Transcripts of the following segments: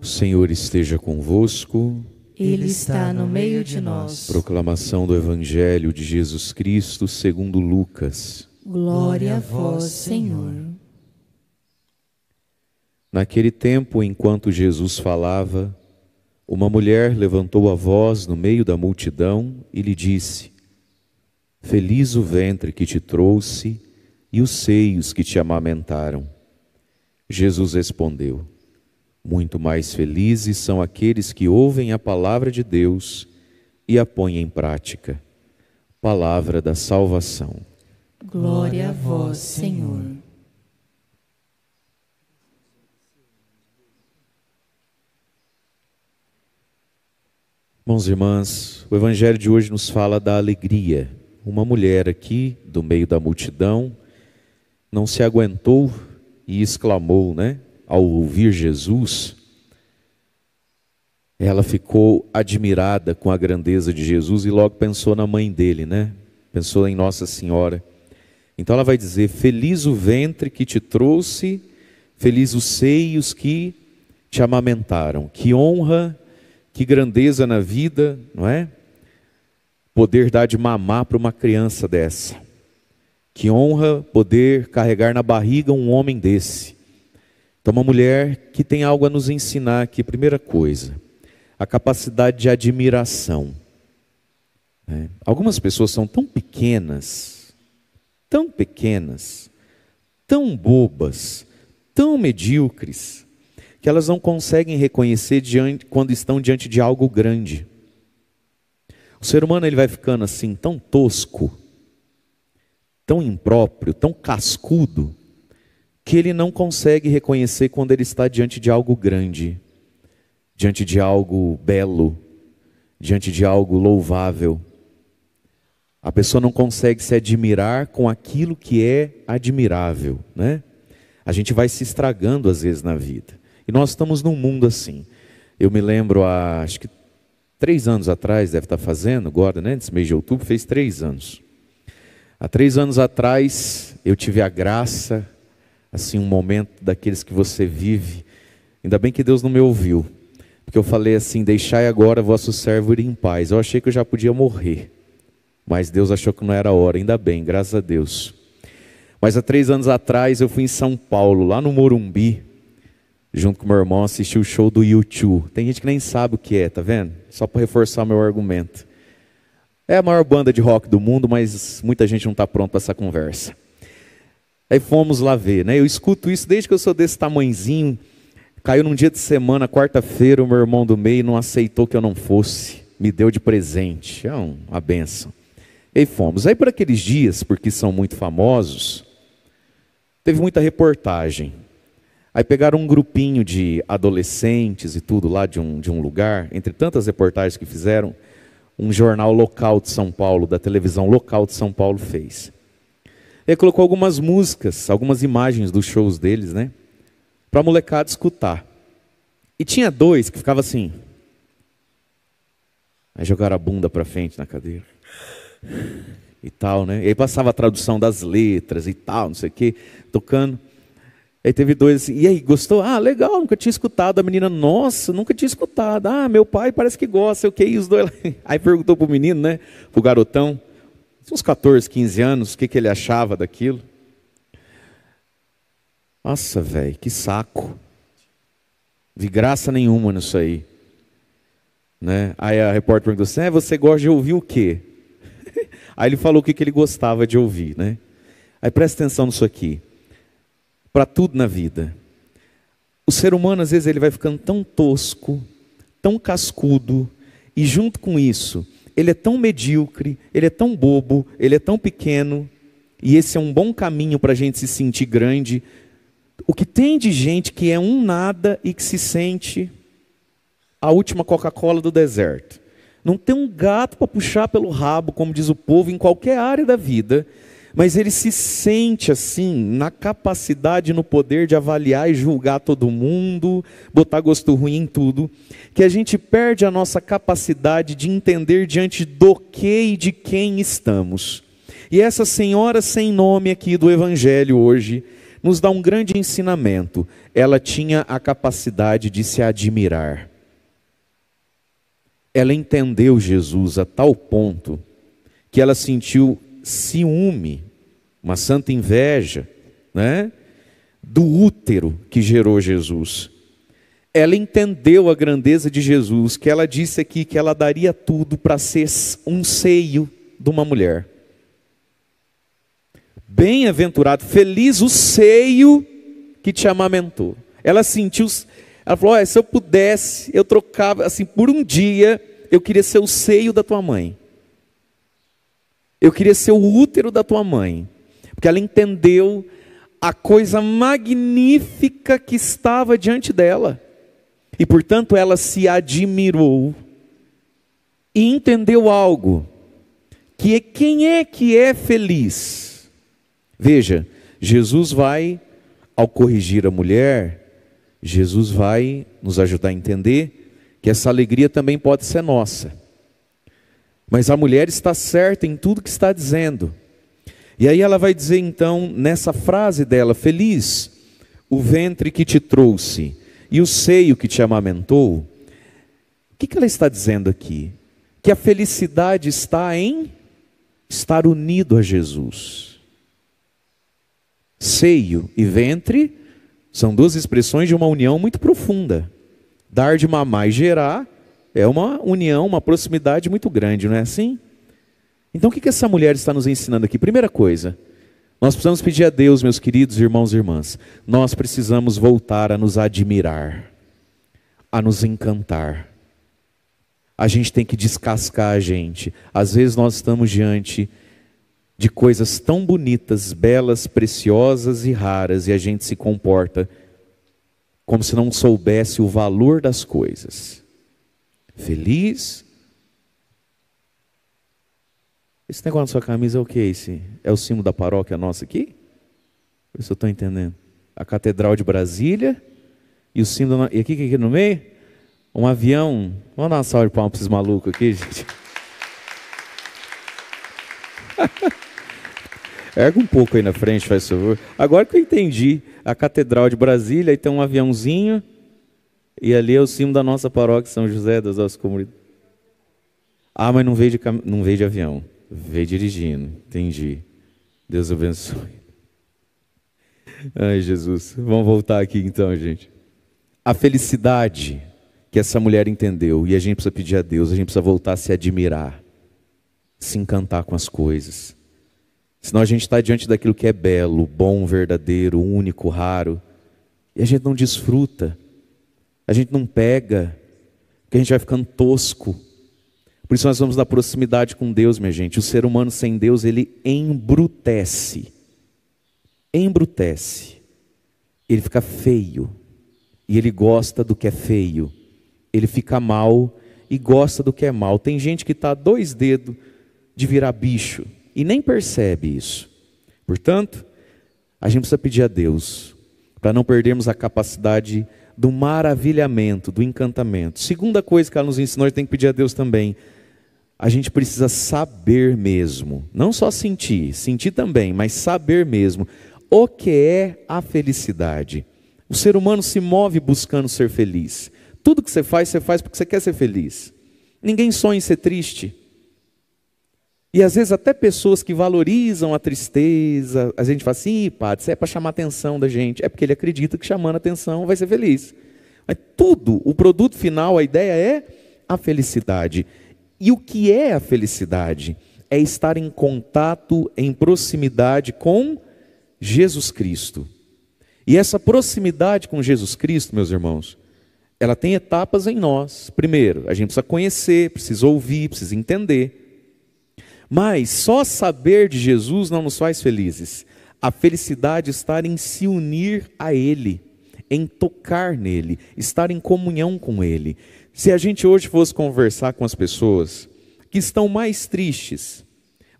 O Senhor esteja convosco. Ele está no meio de nós. Proclamação do Evangelho de Jesus Cristo segundo Lucas. Glória a vós, Senhor. Naquele tempo, enquanto Jesus falava, uma mulher levantou a voz no meio da multidão e lhe disse: Feliz o ventre que te trouxe e os seios que te amamentaram. Jesus respondeu: muito mais felizes são aqueles que ouvem a palavra de Deus e a põem em prática. Palavra da salvação. Glória a vós, Senhor. Irmãos e irmãs, o Evangelho de hoje nos fala da alegria. Uma mulher aqui, do meio da multidão, não se aguentou e exclamou, né? ao ouvir Jesus, ela ficou admirada com a grandeza de Jesus e logo pensou na mãe dele, né? Pensou em Nossa Senhora. Então ela vai dizer: Feliz o ventre que te trouxe, feliz os seios que te amamentaram. Que honra, que grandeza na vida, não é? Poder dar de mamar para uma criança dessa. Que honra poder carregar na barriga um homem desse. Então, uma mulher que tem algo a nos ensinar aqui, primeira coisa, a capacidade de admiração. Né? Algumas pessoas são tão pequenas, tão pequenas, tão bobas, tão medíocres, que elas não conseguem reconhecer diante, quando estão diante de algo grande. O ser humano ele vai ficando assim, tão tosco, tão impróprio, tão cascudo, que ele não consegue reconhecer quando ele está diante de algo grande, diante de algo belo, diante de algo louvável. A pessoa não consegue se admirar com aquilo que é admirável, né? A gente vai se estragando às vezes na vida. E nós estamos num mundo assim. Eu me lembro, há, acho que três anos atrás, deve estar fazendo agora, né? Nesse mês de outubro, fez três anos. Há três anos atrás, eu tive a graça assim um momento daqueles que você vive. Ainda bem que Deus não me ouviu, porque eu falei assim: Deixai agora vosso servo ir em paz. Eu achei que eu já podia morrer, mas Deus achou que não era hora, ainda bem, graças a Deus. Mas há três anos atrás eu fui em São Paulo, lá no Morumbi, junto com meu irmão, assisti o show do YouTube. Tem gente que nem sabe o que é, tá vendo? Só para reforçar meu argumento. É a maior banda de rock do mundo, mas muita gente não está pronta para essa conversa. Aí fomos lá ver, né? Eu escuto isso desde que eu sou desse tamanzinho. Caiu num dia de semana, quarta-feira, o meu irmão do meio não aceitou que eu não fosse. Me deu de presente. É uma benção. E fomos. Aí para aqueles dias, porque são muito famosos, teve muita reportagem. Aí pegaram um grupinho de adolescentes e tudo lá de um, de um lugar, entre tantas reportagens que fizeram, um jornal local de São Paulo, da televisão local de São Paulo fez. Ele colocou algumas músicas, algumas imagens dos shows deles, né? Para a molecada escutar. E tinha dois que ficava assim. Aí jogaram a bunda para frente na cadeira. E tal, né? E aí passava a tradução das letras e tal, não sei o quê, tocando. Aí teve dois assim, e aí, gostou? Ah, legal, nunca tinha escutado. A menina, nossa, nunca tinha escutado. Ah, meu pai parece que gosta, eu que os dois. Aí perguntou pro menino, né? Pro garotão. Tinha uns 14, 15 anos, o que, que ele achava daquilo? Nossa, velho, que saco. Vi graça nenhuma nisso aí. Né? Aí a repórter perguntou assim: é, você gosta de ouvir o quê? aí ele falou o que, que ele gostava de ouvir. Né? Aí presta atenção nisso aqui. Para tudo na vida. O ser humano, às vezes, ele vai ficando tão tosco, tão cascudo, e junto com isso, ele é tão medíocre, ele é tão bobo, ele é tão pequeno, e esse é um bom caminho para a gente se sentir grande. O que tem de gente que é um nada e que se sente a última Coca-Cola do deserto. Não tem um gato para puxar pelo rabo, como diz o povo, em qualquer área da vida mas ele se sente assim, na capacidade, no poder de avaliar e julgar todo mundo, botar gosto ruim em tudo, que a gente perde a nossa capacidade de entender diante do que e de quem estamos. E essa senhora sem nome aqui do Evangelho hoje nos dá um grande ensinamento. Ela tinha a capacidade de se admirar. Ela entendeu Jesus a tal ponto que ela sentiu ciúme, uma santa inveja, né? Do útero que gerou Jesus. Ela entendeu a grandeza de Jesus, que ela disse aqui que ela daria tudo para ser um seio de uma mulher. Bem-aventurado, feliz o seio que te amamentou. Ela sentiu, ela falou: se eu pudesse, eu trocava, assim, por um dia, eu queria ser o seio da tua mãe. Eu queria ser o útero da tua mãe, porque ela entendeu a coisa magnífica que estava diante dela. E portanto ela se admirou e entendeu algo, que é quem é que é feliz? Veja, Jesus vai ao corrigir a mulher, Jesus vai nos ajudar a entender que essa alegria também pode ser nossa. Mas a mulher está certa em tudo que está dizendo. E aí ela vai dizer então, nessa frase dela: Feliz o ventre que te trouxe e o seio que te amamentou. O que, que ela está dizendo aqui? Que a felicidade está em estar unido a Jesus. Seio e ventre são duas expressões de uma união muito profunda. Dar de mamar e gerar é uma união, uma proximidade muito grande, não é assim? Então o que, que essa mulher está nos ensinando aqui? Primeira coisa, nós precisamos pedir a Deus, meus queridos irmãos e irmãs, nós precisamos voltar a nos admirar, a nos encantar. A gente tem que descascar a gente. Às vezes nós estamos diante de coisas tão bonitas, belas, preciosas e raras e a gente se comporta como se não soubesse o valor das coisas feliz. Esse negócio na sua camisa é o que? Esse? É o símbolo da paróquia nossa aqui? Ver se eu estou entendendo. A Catedral de Brasília e o símbolo. Na... E aqui, aqui no meio? Um avião. Vamos dar uma salva de palmas para esses malucos aqui, gente. Erga um pouco aí na frente, faz favor. Agora que eu entendi, a Catedral de Brasília, aí tem um aviãozinho e ali é o cimo da nossa paróquia, São José, das nossas comunidades. Ah, mas não veio de, cam... não veio de avião, veio dirigindo, entendi. Deus abençoe. Ai, Jesus. Vamos voltar aqui então, gente. A felicidade que essa mulher entendeu, e a gente precisa pedir a Deus, a gente precisa voltar a se admirar, se encantar com as coisas. Senão a gente está diante daquilo que é belo, bom, verdadeiro, único, raro, e a gente não desfruta a gente não pega, porque a gente vai ficando tosco. Por isso nós vamos da proximidade com Deus, minha gente. O ser humano sem Deus, ele embrutece. Embrutece. Ele fica feio. E ele gosta do que é feio. Ele fica mal e gosta do que é mal. Tem gente que está dois dedos de virar bicho e nem percebe isso. Portanto, a gente precisa pedir a Deus para não perdermos a capacidade do maravilhamento, do encantamento. Segunda coisa que ela nos ensinou, a gente tem que pedir a Deus também. A gente precisa saber mesmo, não só sentir, sentir também, mas saber mesmo o que é a felicidade. O ser humano se move buscando ser feliz. Tudo que você faz, você faz porque você quer ser feliz. Ninguém sonha em ser triste. E às vezes até pessoas que valorizam a tristeza, a gente fala assim, padre, isso é para chamar a atenção da gente. É porque ele acredita que chamando a atenção vai ser feliz. Mas tudo, o produto final, a ideia é a felicidade. E o que é a felicidade? É estar em contato, em proximidade com Jesus Cristo. E essa proximidade com Jesus Cristo, meus irmãos, ela tem etapas em nós. Primeiro, a gente precisa conhecer, precisa ouvir, precisa entender. Mas só saber de Jesus não nos faz felizes. A felicidade é está em se unir a Ele, em tocar nele, estar em comunhão com Ele. Se a gente hoje fosse conversar com as pessoas que estão mais tristes,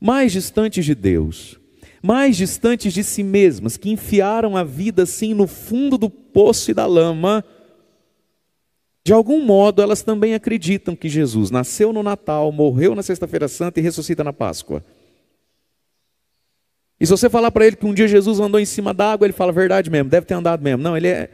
mais distantes de Deus, mais distantes de si mesmas, que enfiaram a vida assim no fundo do poço e da lama, de algum modo, elas também acreditam que Jesus nasceu no Natal, morreu na Sexta-feira Santa e ressuscita na Páscoa. E se você falar para ele que um dia Jesus andou em cima d'água, ele fala verdade mesmo, deve ter andado mesmo. Não, ele é.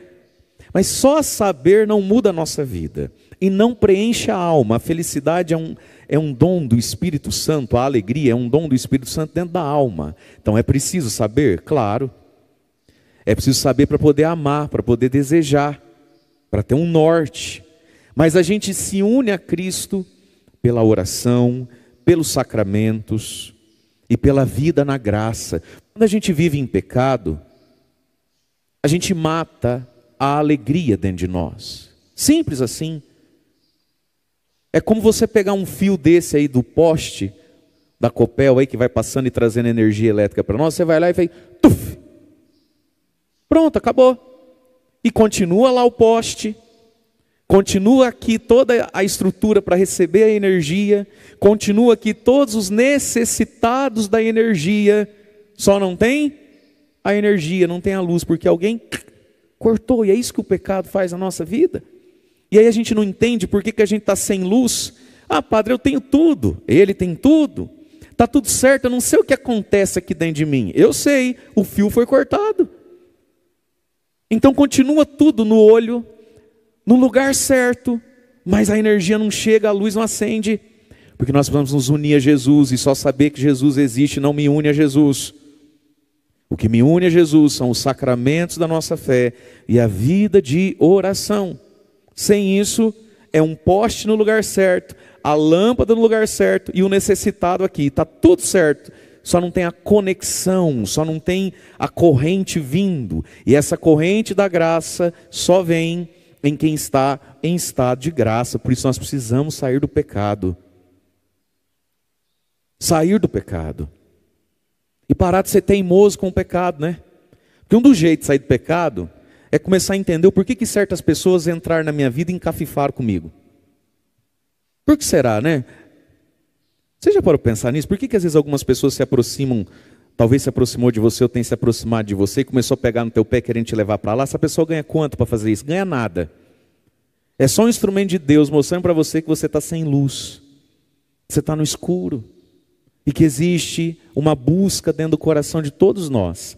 Mas só saber não muda a nossa vida e não preenche a alma. A felicidade é um, é um dom do Espírito Santo, a alegria é um dom do Espírito Santo dentro da alma. Então é preciso saber? Claro. É preciso saber para poder amar, para poder desejar para ter um norte. Mas a gente se une a Cristo pela oração, pelos sacramentos e pela vida na graça. Quando a gente vive em pecado, a gente mata a alegria dentro de nós. Simples assim. É como você pegar um fio desse aí do poste, da Copel aí que vai passando e trazendo energia elétrica para nós, você vai lá e vem, tuf. Pronto, acabou e continua lá o poste, continua aqui toda a estrutura para receber a energia, continua aqui todos os necessitados da energia, só não tem a energia, não tem a luz, porque alguém cortou, e é isso que o pecado faz na nossa vida. E aí a gente não entende por que, que a gente está sem luz. Ah, padre, eu tenho tudo, ele tem tudo, está tudo certo, eu não sei o que acontece aqui dentro de mim. Eu sei, o fio foi cortado. Então continua tudo no olho, no lugar certo, mas a energia não chega, a luz não acende, porque nós vamos nos unir a Jesus e só saber que Jesus existe não me une a Jesus. O que me une a Jesus são os sacramentos da nossa fé e a vida de oração. Sem isso, é um poste no lugar certo, a lâmpada no lugar certo e o necessitado aqui. Está tudo certo só não tem a conexão, só não tem a corrente vindo. E essa corrente da graça só vem em quem está em estado de graça. Por isso nós precisamos sair do pecado. Sair do pecado. E parar de ser teimoso com o pecado, né? Porque um dos jeitos de sair do pecado é começar a entender o porquê que certas pessoas entraram na minha vida e encafifaram comigo. Por que será, né? Você já parou pensar nisso? Por que, que às vezes algumas pessoas se aproximam, talvez se aproximou de você ou tem se aproximado de você e começou a pegar no teu pé querendo te levar para lá? Essa pessoa ganha quanto para fazer isso? Ganha nada. É só um instrumento de Deus mostrando para você que você está sem luz, você está no escuro e que existe uma busca dentro do coração de todos nós.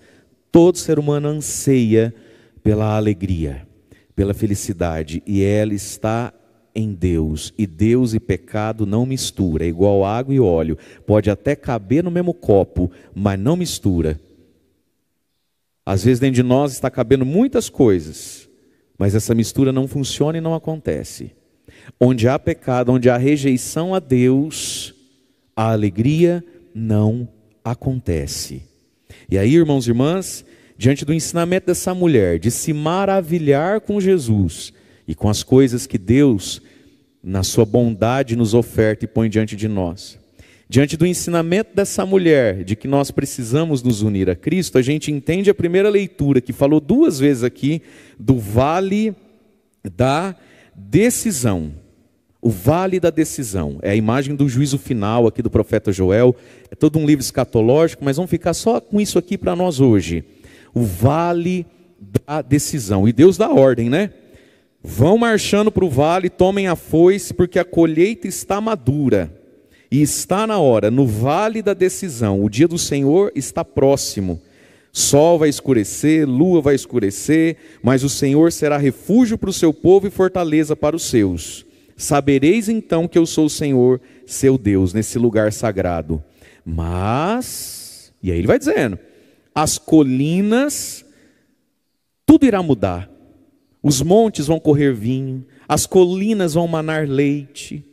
Todo ser humano anseia pela alegria, pela felicidade e ela está em Deus, e Deus e pecado não mistura, é igual água e óleo, pode até caber no mesmo copo, mas não mistura. Às vezes dentro de nós está cabendo muitas coisas, mas essa mistura não funciona e não acontece. Onde há pecado, onde há rejeição a Deus, a alegria não acontece. E aí, irmãos e irmãs, diante do ensinamento dessa mulher de se maravilhar com Jesus, e com as coisas que Deus, na sua bondade, nos oferta e põe diante de nós. Diante do ensinamento dessa mulher de que nós precisamos nos unir a Cristo, a gente entende a primeira leitura que falou duas vezes aqui do vale da decisão. O vale da decisão é a imagem do juízo final aqui do profeta Joel. É todo um livro escatológico, mas vamos ficar só com isso aqui para nós hoje. O vale da decisão. E Deus dá ordem, né? Vão marchando para o vale, tomem a foice, porque a colheita está madura. E está na hora, no vale da decisão. O dia do Senhor está próximo. Sol vai escurecer, lua vai escurecer, mas o Senhor será refúgio para o seu povo e fortaleza para os seus. Sabereis então que eu sou o Senhor, seu Deus, nesse lugar sagrado. Mas, e aí ele vai dizendo: as colinas, tudo irá mudar. Os montes vão correr vinho, as colinas vão manar leite,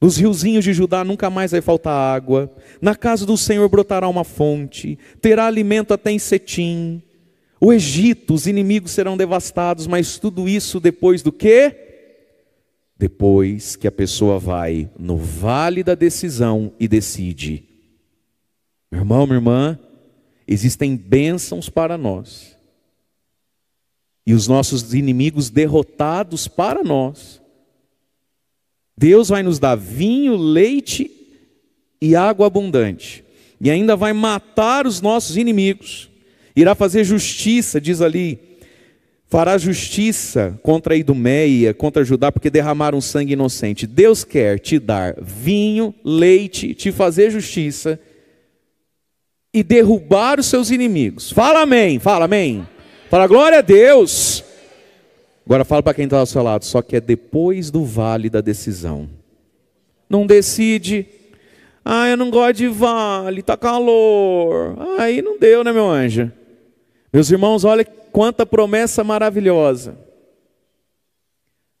nos riozinhos de Judá nunca mais vai faltar água, na casa do Senhor brotará uma fonte, terá alimento até em cetim, O Egito, os inimigos serão devastados, mas tudo isso depois do quê? Depois que a pessoa vai no vale da decisão e decide. Meu irmão, minha irmã, existem bênçãos para nós e os nossos inimigos derrotados para nós. Deus vai nos dar vinho, leite e água abundante, e ainda vai matar os nossos inimigos, irá fazer justiça, diz ali, fará justiça contra a Idumeia, contra Judá, porque derramaram sangue inocente. Deus quer te dar vinho, leite, te fazer justiça e derrubar os seus inimigos. Fala amém, fala amém. Fala, glória a Deus. Agora fala para quem está ao seu lado, só que é depois do vale da decisão. Não decide. Ah, eu não gosto de vale, tá calor. Aí não deu, né, meu anjo? Meus irmãos, olha quanta promessa maravilhosa.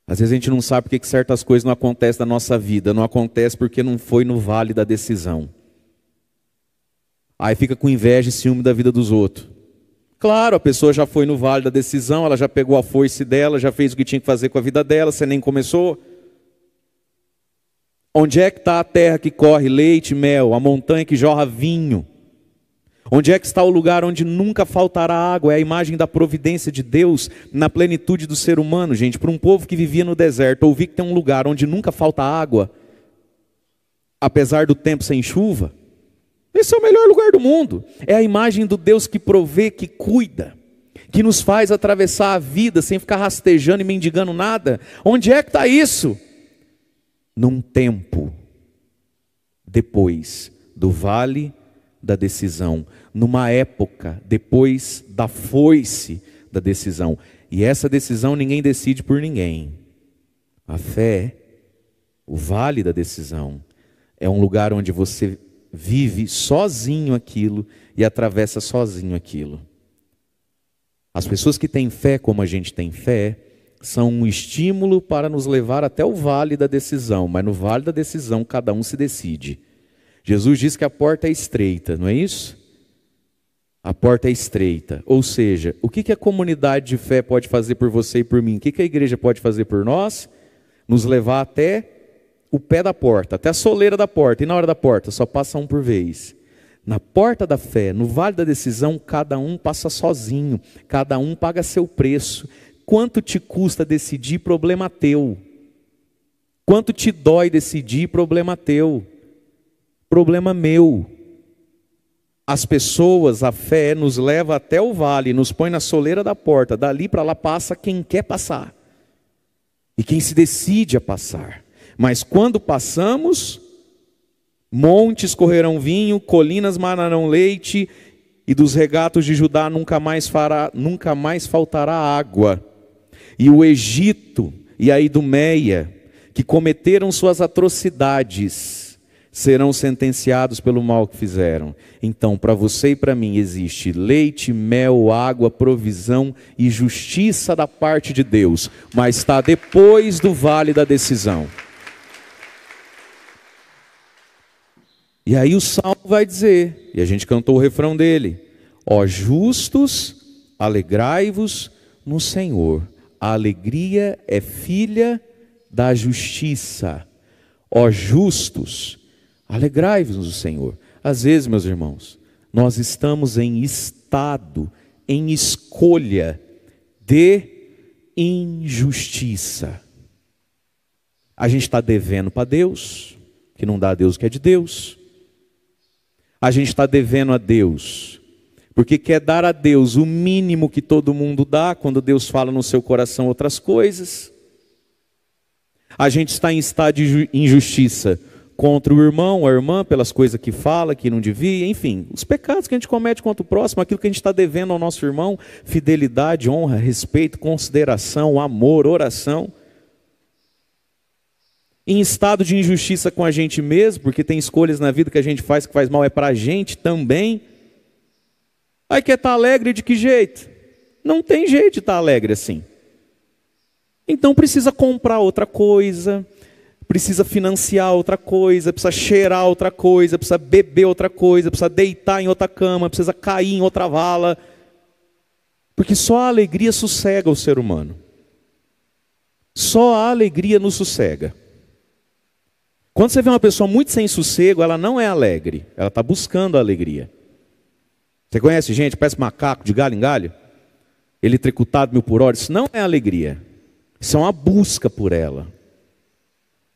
Às vezes a gente não sabe porque que certas coisas não acontecem na nossa vida, não acontece porque não foi no vale da decisão. Aí fica com inveja e ciúme da vida dos outros. Claro, a pessoa já foi no vale da decisão, ela já pegou a foice dela, já fez o que tinha que fazer com a vida dela, você nem começou. Onde é que está a terra que corre leite e mel, a montanha que jorra vinho? Onde é que está o lugar onde nunca faltará água? É a imagem da providência de Deus na plenitude do ser humano, gente. Para um povo que vivia no deserto, ouvir que tem um lugar onde nunca falta água, apesar do tempo sem chuva, esse é o melhor lugar do mundo. É a imagem do Deus que provê, que cuida, que nos faz atravessar a vida sem ficar rastejando e mendigando nada. Onde é que está isso? Num tempo depois do vale da decisão, numa época depois da foice da decisão. E essa decisão ninguém decide por ninguém. A fé, o vale da decisão, é um lugar onde você vive sozinho aquilo e atravessa sozinho aquilo. As pessoas que têm fé como a gente tem fé são um estímulo para nos levar até o vale da decisão, mas no vale da decisão cada um se decide. Jesus diz que a porta é estreita, não é isso? A porta é estreita. Ou seja, o que a comunidade de fé pode fazer por você e por mim? O que a igreja pode fazer por nós? Nos levar até o pé da porta, até a soleira da porta, e na hora da porta só passa um por vez. Na porta da fé, no vale da decisão, cada um passa sozinho, cada um paga seu preço. Quanto te custa decidir, problema teu. Quanto te dói decidir, problema teu. Problema meu. As pessoas, a fé nos leva até o vale, nos põe na soleira da porta, dali para lá passa quem quer passar. E quem se decide a passar. Mas quando passamos, montes correrão vinho, colinas manarão leite, e dos regatos de Judá nunca mais, fará, nunca mais faltará água. E o Egito e a Idumeia, que cometeram suas atrocidades, serão sentenciados pelo mal que fizeram. Então, para você e para mim, existe leite, mel, água, provisão e justiça da parte de Deus, mas está depois do vale da decisão. E aí o salmo vai dizer, e a gente cantou o refrão dele: Ó justos, alegrai-vos no Senhor. A alegria é filha da justiça. Ó justos, alegrai-vos no Senhor. Às vezes, meus irmãos, nós estamos em estado, em escolha de injustiça. A gente está devendo para Deus, que não dá a Deus o que é de Deus a gente está devendo a Deus. Porque quer dar a Deus o mínimo que todo mundo dá quando Deus fala no seu coração outras coisas. A gente está em estado de injustiça contra o irmão, a irmã, pelas coisas que fala, que não devia, enfim, os pecados que a gente comete contra o próximo, aquilo que a gente está devendo ao nosso irmão, fidelidade, honra, respeito, consideração, amor, oração em estado de injustiça com a gente mesmo, porque tem escolhas na vida que a gente faz que faz mal é para a gente também. Aí quer estar tá alegre de que jeito? Não tem jeito de estar tá alegre assim. Então precisa comprar outra coisa, precisa financiar outra coisa, precisa cheirar outra coisa, precisa beber outra coisa, precisa deitar em outra cama, precisa cair em outra vala. Porque só a alegria sossega o ser humano. Só a alegria nos sossega. Quando você vê uma pessoa muito sem sossego, ela não é alegre, ela está buscando a alegria. Você conhece gente, parece macaco de galho em galho? Ele tricotado mil por hora, isso não é alegria. Isso é uma busca por ela.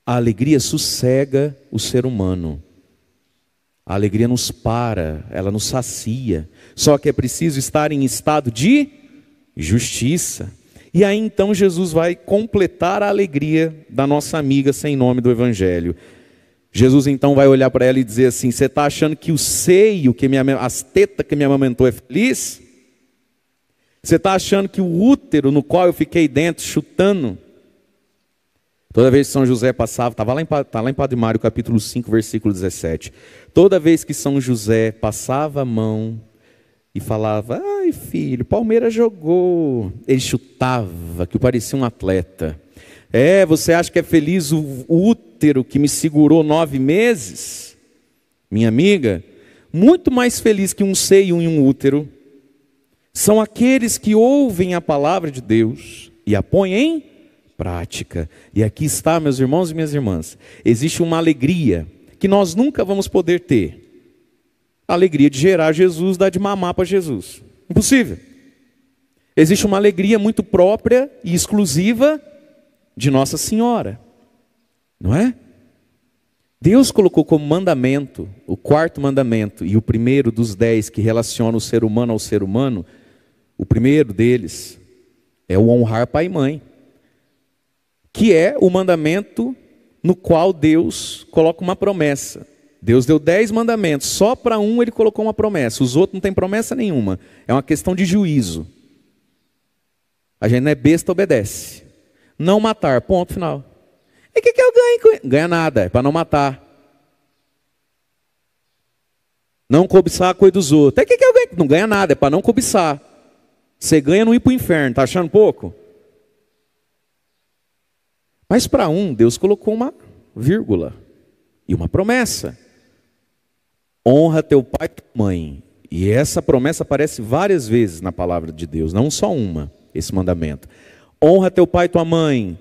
A alegria sossega o ser humano. A alegria nos para, ela nos sacia. Só que é preciso estar em estado de justiça. E aí então Jesus vai completar a alegria da nossa amiga sem nome do Evangelho. Jesus então vai olhar para ela e dizer assim: Você está achando que o seio, que minha, as tetas que me amamentou é feliz? Você está achando que o útero no qual eu fiquei dentro chutando? Toda vez que São José passava, estava lá, tá lá em Padre Mário, capítulo 5, versículo 17. Toda vez que São José passava a mão e falava: ai filho, Palmeiras jogou. Ele chutava, que parecia um atleta. É, você acha que é feliz o útero que me segurou nove meses? Minha amiga, muito mais feliz que um seio e um útero são aqueles que ouvem a palavra de Deus e a põem em prática. E aqui está, meus irmãos e minhas irmãs, existe uma alegria que nós nunca vamos poder ter a alegria de gerar Jesus dá de mamar para Jesus. Impossível. Existe uma alegria muito própria e exclusiva de Nossa Senhora. Não é? Deus colocou como mandamento, o quarto mandamento e o primeiro dos dez que relaciona o ser humano ao ser humano, o primeiro deles é o honrar pai e mãe, que é o mandamento no qual Deus coloca uma promessa. Deus deu dez mandamentos, só para um ele colocou uma promessa, os outros não têm promessa nenhuma. É uma questão de juízo. A gente não é besta, obedece. Não matar, ponto final. E o que, que eu ganho com isso? Ganha nada, é para não matar. Não cobiçar a coisa dos outros. E o que, que eu ganho? Não ganha nada, é para não cobiçar. Você ganha não ir para o inferno, tá achando pouco? Mas para um, Deus colocou uma vírgula e uma promessa honra teu pai e tua mãe. E essa promessa aparece várias vezes na palavra de Deus, não só uma, esse mandamento. Honra teu pai e tua mãe.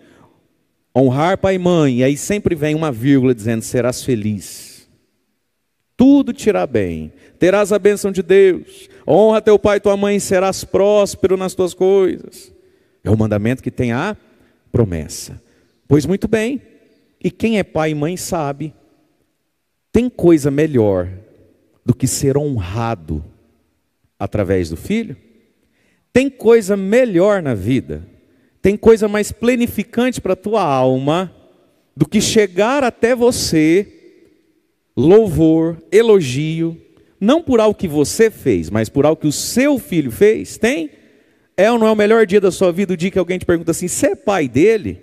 Honrar pai e mãe. E aí sempre vem uma vírgula dizendo: serás feliz. Tudo te irá bem. Terás a bênção de Deus. Honra teu pai e tua mãe, serás próspero nas tuas coisas. É o mandamento que tem a promessa. Pois muito bem. E quem é pai e mãe sabe. Tem coisa melhor do que ser honrado através do filho? Tem coisa melhor na vida, tem coisa mais plenificante para a tua alma do que chegar até você louvor, elogio, não por algo que você fez, mas por algo que o seu filho fez? Tem? É ou não é o melhor dia da sua vida o dia que alguém te pergunta assim: você é pai dele?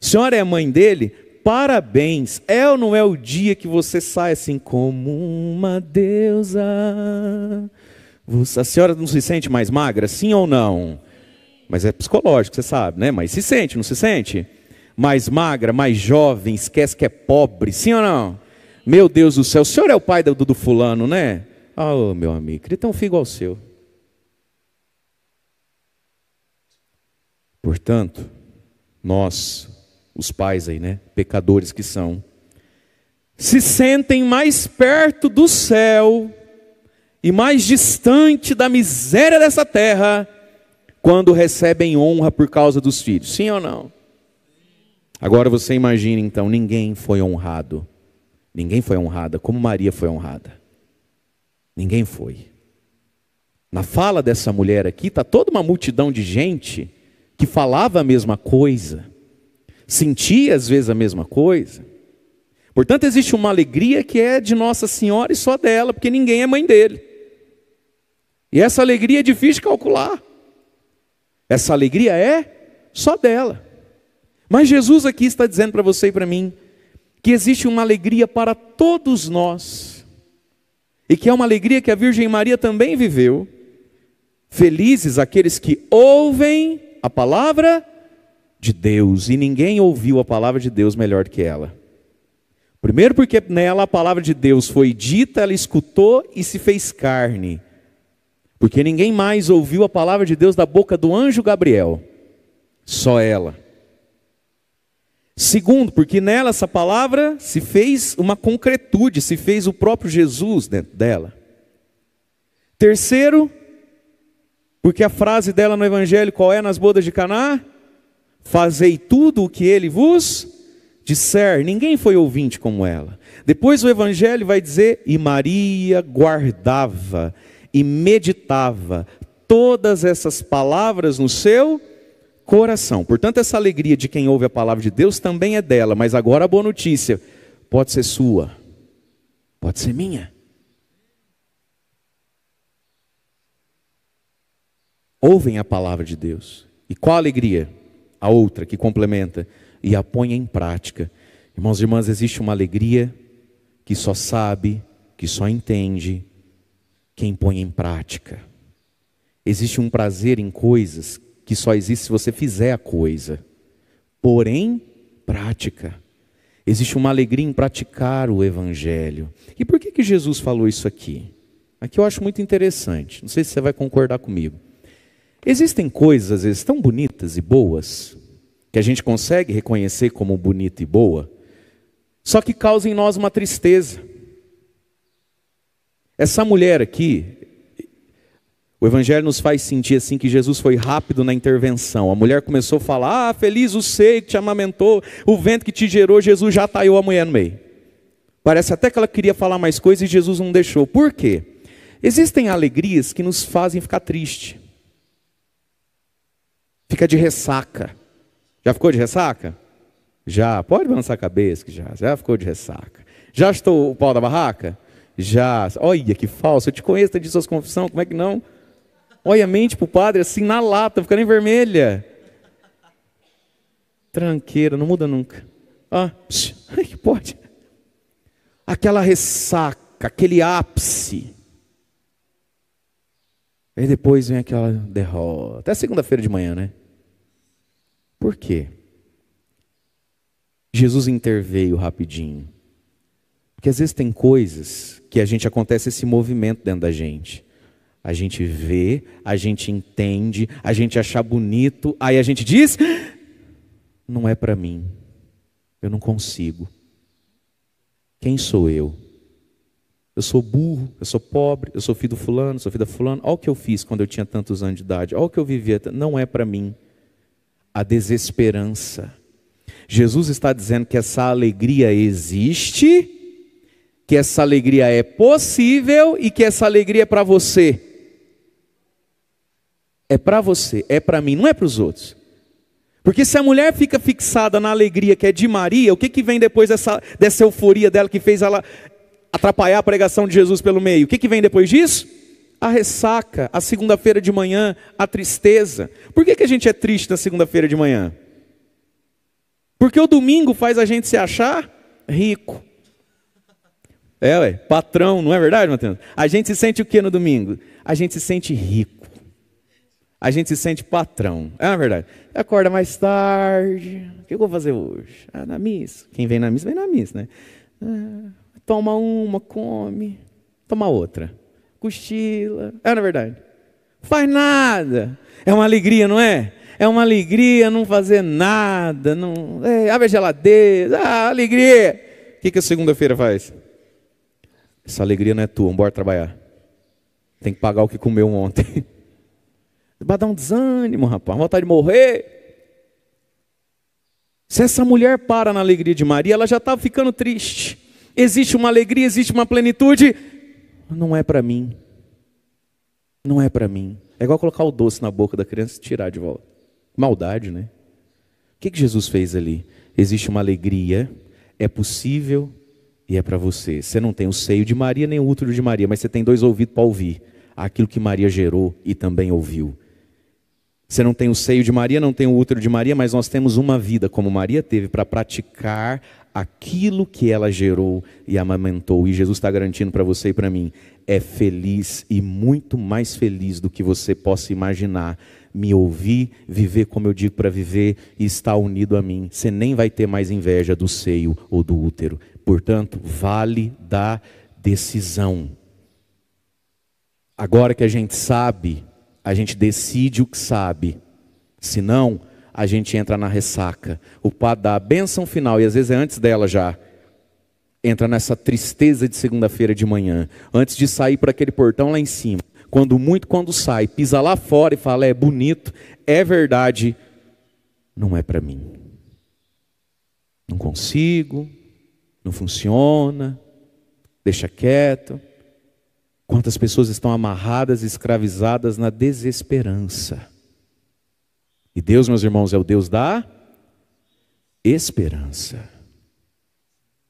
Senhora é mãe dele? parabéns. É ou não é o dia que você sai assim como uma deusa? A senhora não se sente mais magra, sim ou não? Mas é psicológico, você sabe, né? Mas se sente, não se sente? Mais magra, mais jovem, esquece que é pobre, sim ou não? Meu Deus do céu, o senhor é o pai do, do fulano, né? Ah, oh, meu amigo, queria ter um filho igual ao seu. Portanto, nós os pais aí, né? Pecadores que são, se sentem mais perto do céu e mais distante da miséria dessa terra quando recebem honra por causa dos filhos. Sim ou não? Agora você imagina então, ninguém foi honrado. Ninguém foi honrada como Maria foi honrada. Ninguém foi. Na fala dessa mulher aqui, está toda uma multidão de gente que falava a mesma coisa sentia às vezes a mesma coisa. Portanto, existe uma alegria que é de Nossa Senhora e só dela, porque ninguém é mãe dele. E essa alegria é difícil de calcular. Essa alegria é só dela. Mas Jesus aqui está dizendo para você e para mim que existe uma alegria para todos nós, e que é uma alegria que a Virgem Maria também viveu. Felizes aqueles que ouvem a palavra de Deus, e ninguém ouviu a palavra de Deus melhor que ela. Primeiro, porque nela a palavra de Deus foi dita, ela escutou e se fez carne. Porque ninguém mais ouviu a palavra de Deus da boca do anjo Gabriel, só ela. Segundo, porque nela essa palavra se fez uma concretude, se fez o próprio Jesus dentro dela. Terceiro, porque a frase dela no evangelho, qual é nas bodas de Caná? Fazei tudo o que ele vos disser. Ninguém foi ouvinte como ela. Depois o evangelho vai dizer: "E Maria guardava e meditava todas essas palavras no seu coração". Portanto, essa alegria de quem ouve a palavra de Deus também é dela, mas agora a boa notícia pode ser sua. Pode ser minha. Ouvem a palavra de Deus. E qual alegria? a outra que complementa e a ponha em prática. Irmãos e irmãs, existe uma alegria que só sabe, que só entende quem põe em prática. Existe um prazer em coisas que só existe se você fizer a coisa, porém, prática. Existe uma alegria em praticar o Evangelho. E por que, que Jesus falou isso aqui? Aqui eu acho muito interessante, não sei se você vai concordar comigo. Existem coisas, às vezes, tão bonitas e boas, que a gente consegue reconhecer como bonita e boa, só que causa em nós uma tristeza. Essa mulher aqui, o Evangelho nos faz sentir assim que Jesus foi rápido na intervenção. A mulher começou a falar: Ah, feliz o seio que te amamentou, o vento que te gerou, Jesus já taiou a mulher no meio. Parece até que ela queria falar mais coisas e Jesus não deixou. Por quê? Existem alegrias que nos fazem ficar triste fica de ressaca. Já ficou de ressaca? Já. Pode balançar a cabeça que já. Já ficou de ressaca. Já estou o pau da barraca? Já. Olha que falso. Eu te conheço, tá de suas confissões. Como é que não? Olha a mente pro padre assim na lata, fica nem vermelha. Tranqueira, não muda nunca. Ah, que pode. Aquela ressaca, aquele ápice Aí depois vem aquela derrota. Até segunda-feira de manhã, né? Por quê? Jesus interveio rapidinho. Porque às vezes tem coisas que a gente acontece esse movimento dentro da gente. A gente vê, a gente entende, a gente acha bonito, aí a gente diz: não é para mim. Eu não consigo. Quem sou eu? Eu sou burro, eu sou pobre, eu sou filho do fulano, sou filho da fulano. Olha o que eu fiz quando eu tinha tantos anos de idade. Olha o que eu vivia. Não é para mim. A desesperança. Jesus está dizendo que essa alegria existe, que essa alegria é possível e que essa alegria é para você. É para você, é para mim, não é para os outros. Porque se a mulher fica fixada na alegria que é de Maria, o que, que vem depois dessa, dessa euforia dela que fez ela atrapalhar a pregação de Jesus pelo meio. O que, que vem depois disso? A ressaca, a segunda-feira de manhã, a tristeza. Por que, que a gente é triste na segunda-feira de manhã? Porque o domingo faz a gente se achar rico. É, ué, patrão, não é verdade, Matheus? A gente se sente o que no domingo? A gente se sente rico. A gente se sente patrão. É verdade. Acorda mais tarde. O que eu vou fazer hoje? Ah, na missa. Quem vem na missa, vem na missa, né? Ah, Toma uma, come, toma outra. Cochila. É, na verdade. Faz nada. É uma alegria, não é? É uma alegria não fazer nada. Não... É, abre a geladeira. Ah, alegria. O que, que a segunda-feira faz? Essa alegria não é tua, bora trabalhar. Tem que pagar o que comeu ontem. Vai dar um desânimo, rapaz. Vontade de morrer. Se essa mulher para na alegria de Maria, ela já estava tá ficando triste existe uma alegria, existe uma plenitude. Não é para mim. Não é para mim. É igual colocar o doce na boca da criança e tirar de volta. Maldade, né? O que, que Jesus fez ali? Existe uma alegria, é possível e é para você. Você não tem o seio de Maria nem o útero de Maria, mas você tem dois ouvidos para ouvir aquilo que Maria gerou e também ouviu. Você não tem o seio de Maria, não tem o útero de Maria, mas nós temos uma vida como Maria teve para praticar aquilo que ela gerou e amamentou, e Jesus está garantindo para você e para mim, é feliz e muito mais feliz do que você possa imaginar. Me ouvir, viver como eu digo para viver e estar unido a mim. Você nem vai ter mais inveja do seio ou do útero. Portanto, vale da decisão. Agora que a gente sabe, a gente decide o que sabe. Senão, não a gente entra na ressaca. O Pai dá a bênção final, e às vezes é antes dela já. Entra nessa tristeza de segunda-feira de manhã, antes de sair para aquele portão lá em cima. Quando muito, quando sai, pisa lá fora e fala: é bonito, é verdade, não é para mim. Não consigo, não funciona, deixa quieto. Quantas pessoas estão amarradas, escravizadas na desesperança e Deus, meus irmãos, é o Deus da esperança.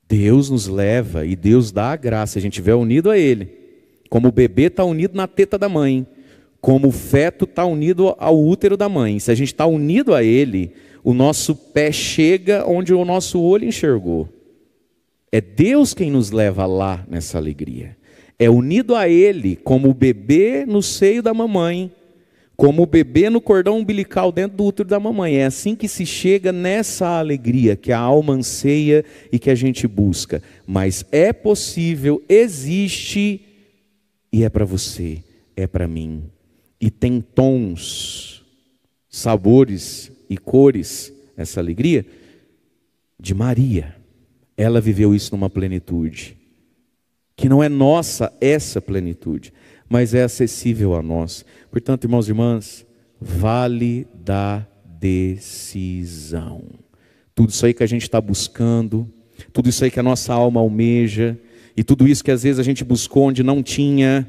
Deus nos leva e Deus dá a graça, a gente estiver unido a Ele. Como o bebê está unido na teta da mãe, como o feto está unido ao útero da mãe. Se a gente está unido a Ele, o nosso pé chega onde o nosso olho enxergou. É Deus quem nos leva lá nessa alegria. É unido a Ele, como o bebê no seio da mamãe como o bebê no cordão umbilical dentro do útero da mamãe. É assim que se chega nessa alegria que a alma anseia e que a gente busca. Mas é possível, existe e é para você, é para mim. E tem tons, sabores e cores essa alegria de Maria. Ela viveu isso numa plenitude que não é nossa essa plenitude mas é acessível a nós. Portanto, irmãos e irmãs, vale da decisão. Tudo isso aí que a gente está buscando, tudo isso aí que a nossa alma almeja, e tudo isso que às vezes a gente buscou onde não tinha,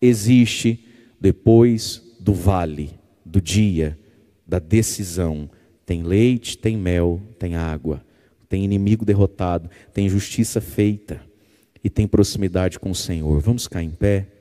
existe depois do vale, do dia, da decisão. Tem leite, tem mel, tem água, tem inimigo derrotado, tem justiça feita e tem proximidade com o Senhor. Vamos ficar em pé.